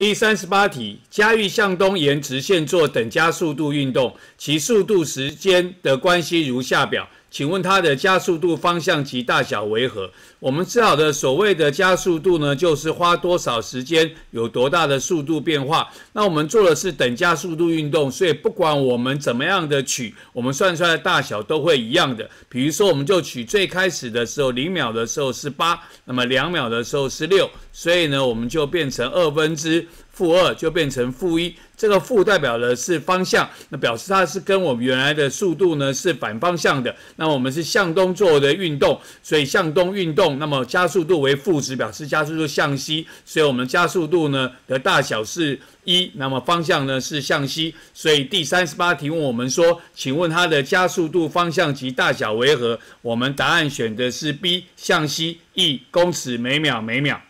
第三十八题，嘉欲向东沿直线做等加速度运动，其速度时间的关系如下表。请问它的加速度方向及大小为何？我们知道的所谓的加速度呢，就是花多少时间有多大的速度变化。那我们做的是等加速度运动，所以不管我们怎么样的取，我们算出来的大小都会一样的。比如说，我们就取最开始的时候，零秒的时候是八，那么两秒的时候是六，所以呢，我们就变成二分之负二，就变成负一。这个负代表的是方向，那表示它是跟我们原来的速度呢是反方向的。那我们是向东做的运动，所以向东运动，那么加速度为负值，表示加速度向西。所以我们加速度呢的大小是一，那么方向呢是向西。所以第三十八题问我们说，请问它的加速度方向及大小为何？我们答案选的是 B，向西，一公尺每秒每秒。